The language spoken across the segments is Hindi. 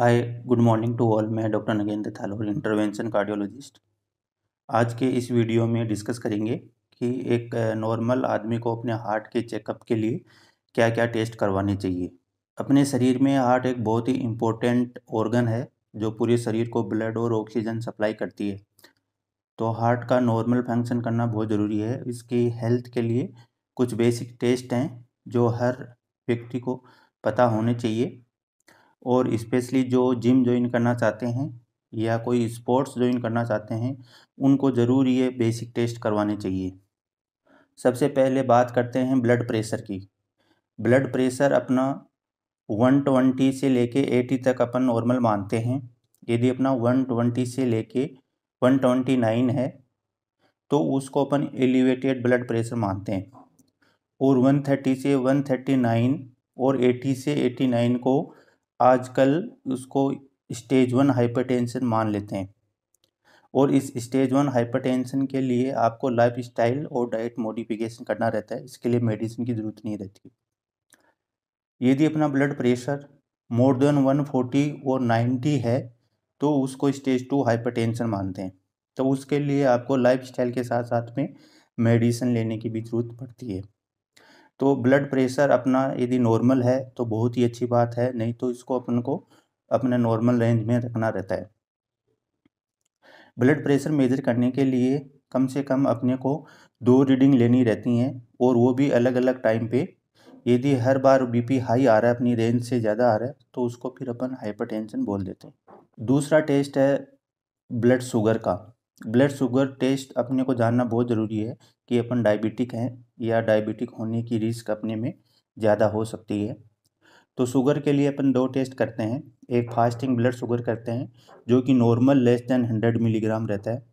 hi good morning to all मैं doctor Nagendra Thalor intervention cardiologist आज के इस वीडियो में डिस्कस करेंगे कि एक नॉर्मल आदमी को अपने हार्ट के चेकअप के लिए क्या क्या टेस्ट करवाने चाहिए अपने शरीर में हार्ट एक बहुत ही इम्पोर्टेंट ऑर्गन है जो पूरे शरीर को ब्लड और ऑक्सीजन सप्लाई करती है तो हार्ट का नॉर्मल फंक्शन करना बहुत ज़रूरी है इसकी हेल्थ के लिए कुछ बेसिक टेस्ट हैं जो हर व्यक्ति को पता होने चाहिए और इस्पेशली जो जिम ज्वाइन करना चाहते हैं या कोई स्पोर्ट्स ज्वाइन करना चाहते हैं उनको ज़रूर ये बेसिक टेस्ट करवाने चाहिए सबसे पहले बात करते हैं ब्लड प्रेशर की ब्लड प्रेशर अपना वन ट्वेंटी से लेके एटी तक अपन नॉर्मल मानते हैं यदि अपना वन ट्वेंटी से लेके वन ट्वेंटी नाइन है तो उसको अपन एलिवेटेड ब्लड प्रेशर मानते हैं और वन थर्टी से वन थर्टी नाइन और एटी से एटी नाइन को आजकल उसको स्टेज वन हाइपरटेंशन मान लेते हैं और इस स्टेज वन हाइपरटेंशन के लिए आपको लाइफ स्टाइल और डाइट मॉडिफिकेशन करना रहता है इसके लिए मेडिसिन की ज़रूरत नहीं रहती यदि अपना ब्लड प्रेशर मोर देन 140 और 90 है तो उसको स्टेज टू हाइपरटेंशन मानते हैं तो उसके लिए आपको लाइफ स्टाइल के साथ साथ में मेडिसिन लेने की भी ज़रूरत पड़ती है तो ब्लड प्रेशर अपना यदि नॉर्मल है तो बहुत ही अच्छी बात है नहीं तो इसको अपन को अपने नॉर्मल रेंज में रखना रहता है ब्लड प्रेशर मेजर करने के लिए कम से कम अपने को दो रीडिंग लेनी रहती हैं और वो भी अलग अलग टाइम पे यदि हर बार बीपी हाई आ रहा है अपनी रेंज से ज़्यादा आ रहा है तो उसको फिर अपन हाइपरटेंशन बोल देते हैं दूसरा टेस्ट है ब्लड शुगर का ब्लड शुगर टेस्ट अपने को जानना बहुत ज़रूरी है कि अपन डायबिटिक हैं या डायबिटिक होने की रिस्क अपने में ज़्यादा हो सकती है तो शुगर के लिए अपन दो टेस्ट करते हैं एक फास्टिंग ब्लड शुगर करते हैं जो कि normal less than hundred milligram रहता है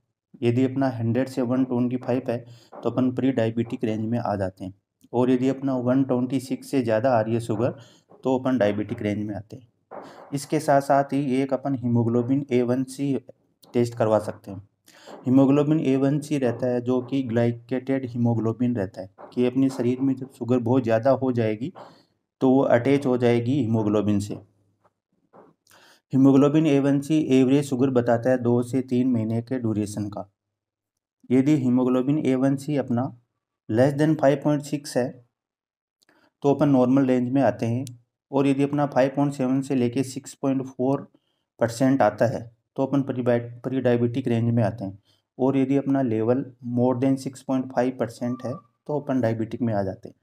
यदि अपना हंड्रेड से वन ट्वेंटी फाइव है तो अपन प्री डायबिटिक रेंज में आ जाते हैं और यदि अपना वन ट्वेंटी सिक्स से ज़्यादा आ रही है शुगर तो अपन डायबिटिक रेंज में आते हैं इसके साथ साथ ही एक अपन haemoglobin A one C test करवा सकते हैं हीमोग्लोबिन ए वन सी रहता है जो कि ग्लाइकेटेड हीमोग्लोबिन रहता है कि अपने शरीर में जब शुगर बहुत ज़्यादा हो जाएगी तो वो अटैच हो जाएगी हीमोग्लोबिन से haemoglobin A one C average sugar बताता है दो से तीन महीने के ड्यूरेशन का यदि हीमोग्लोबिन ए वन सी अपना less than five point six है तो अपन नॉर्मल रेंज में आते हैं और यदि अपना फाइव पॉइंट सेवन से लेके सिक्स पॉइंट फोर परसेंट आता है तो अपन प्री डायबिटिक रेंज में आते हैं और यदि अपना level more than six point five percent है तो अपन डायबिटिक में आ जाते हैं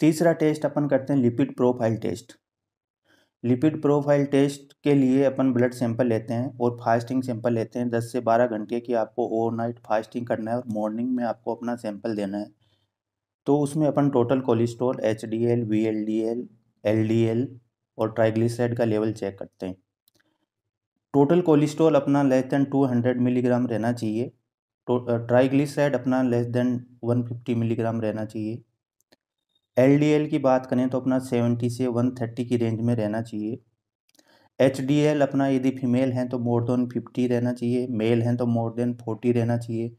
तीसरा टेस्ट अपन करते हैं lipid profile test lipid profile test के लिए अपन ब्लड सैंपल लेते हैं और फास्टिंग सैंपल लेते हैं दस से बारह घंटे की आपको ओवरनाइट फास्टिंग करना है और मॉर्निंग में आपको अपना सैंपल देना है तो उसमें अपन total cholesterol H D L V L D L L D L और ट्राइग्लिसराइड का लेवल चेक करते हैं टोटल कोलेस्ट्रॉल अपना less than two hundred milligram रहना चाहिए तो, ट्राइग्लिसराइड अपना लेस देन 150 मिलीग्राम रहना चाहिए एल की बात करें तो अपना 70 से 130 की रेंज में रहना चाहिए एच डी एल अपना यदि फीमेल हैं तो मोर देन फिफ्टी रहना चाहिए मेल हैं तो मोर देन फोर्टी रहना चाहिए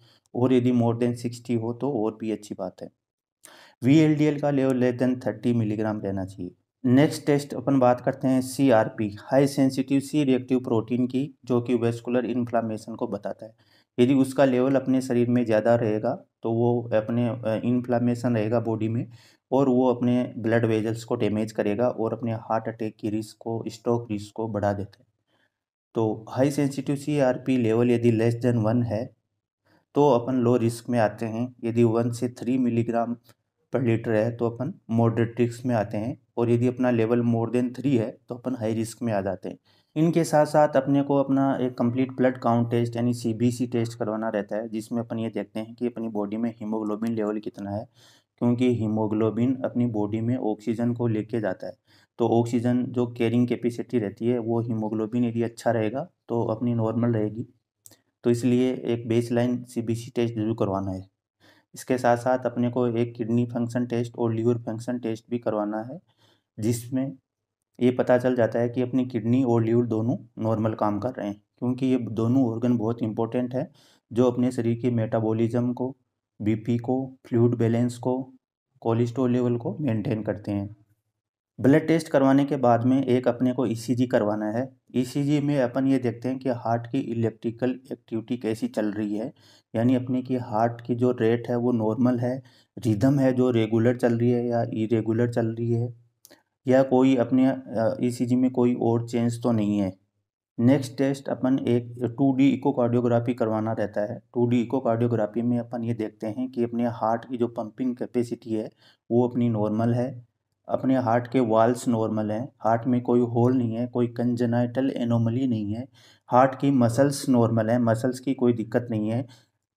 और यदि मोर देन सिक्सटी हो तो और भी अच्छी बात है वी एल डी एल का level less than thirty milligram रहना चाहिए नेक्स्ट टेस्ट अपन बात करते हैं C R P high sensitive C reactive protein की जो कि वेस्कुलर इन्फ्लामेशन को बताता है यदि उसका लेवल अपने शरीर में ज़्यादा रहेगा तो वो अपने इन्फ्लामेशन रहेगा बॉडी में और वो अपने ब्लड वेजल्स को डैमेज करेगा और अपने हार्ट अटैक की रिस्क को स्ट्रोक रिस्क को बढ़ा देता है तो high sensitive C R P level यदि लेस देन वन है तो अपन लो रिस्क में आते हैं यदि वन से थ्री मिलीग्राम पर लीटर है तो अपन मोडरेट रिस्क में आते हैं और यदि अपना लेवल मोर देन थ्री है तो अपन हाई रिस्क में आ जाते हैं इनके साथ साथ अपने को अपना एक कंप्लीट ब्लड काउंट टेस्ट यानी सीबीसी टेस्ट करवाना रहता है जिसमें अपन ये देखते हैं कि अपनी बॉडी में हीमोग्लोबिन लेवल कितना है क्योंकि हीमोग्लोबिन अपनी बॉडी में ऑक्सीजन को लेके जाता है तो ऑक्सीजन जो कैरिंग कैपेसिटी रहती है वो हीमोग्लोबिन यदि अच्छा रहेगा तो अपनी नॉर्मल रहेगी तो इसलिए एक बेस लाइन सी टेस्ट जरूर करवाना है इसके साथ साथ अपने को एक किडनी फंक्शन टेस्ट और लीवर फंक्शन टेस्ट भी करवाना है जिसमें ये पता चल जाता है कि अपनी किडनी और लीवर दोनों नॉर्मल काम कर रहे हैं क्योंकि ये दोनों ऑर्गन बहुत इंपॉर्टेंट है जो अपने शरीर के मेटाबॉलिज्म को बीपी को फ्लूड बैलेंस को कोलेस्ट्रॉल लेवल को मेंटेन करते हैं ब्लड टेस्ट करवाने के बाद में एक अपने को ईसीजी e करवाना है ईसीजी e में अपन ये देखते हैं कि हार्ट की इलेक्ट्रिकल एक्टिविटी कैसी चल रही है यानी अपने की हार्ट की जो रेट है वो नॉर्मल है रिदम है जो रेगुलर चल रही है या इरेगुलर चल रही है या कोई अपने ईसीजी e में कोई और चेंज तो नहीं है नेक्स्ट टेस्ट अपन एक टू डी इकोकार्डियोग्राफी करवाना रहता है टू डी इकोकार्डियोग्राफी में अपन ये देखते हैं कि अपने हार्ट की जो पंपिंग कैपेसिटी है वो अपनी नॉर्मल है अपने हार्ट के वाल्स नॉर्मल हैं हार्ट में कोई होल नहीं है कोई कंजनाइटल एनोमली नहीं है हार्ट की मसल्स नॉर्मल हैं मसल्स की कोई दिक्कत नहीं है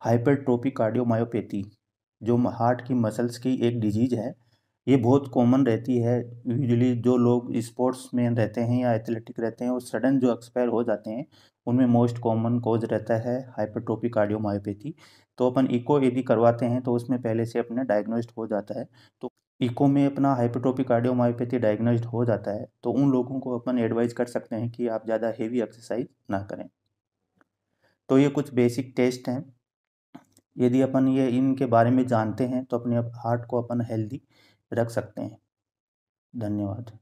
हाइपरट्रोपिक कार्डियोमायोपैथी जो हार्ट की मसल्स की एक डिजीज है ये बहुत कॉमन रहती है यूजली जो लोग स्पोर्ट्स में रहते हैं या एथलेटिक रहते हैं वो सडन जो एक्सपायर हो जाते हैं उनमें मोस्ट कॉमन कॉज रहता है हाइपरटोपिक कार्डियोमायोपैथी तो अपन इको यदि करवाते हैं तो उसमें पहले से अपने डायग्नोज हो जाता है तो इको में अपना हाइपरटोपिक कार्डियोमायोपैथी डायग्नोज हो जाता है तो उन लोगों को अपन एडवाइज कर सकते हैं कि आप ज़्यादा हेवी एक्सरसाइज ना करें तो ये कुछ बेसिक टेस्ट हैं यदि अपन ये इनके बारे में जानते हैं तो अपने हार्ट को अपन हेल्दी रख सकते हैं धन्यवाद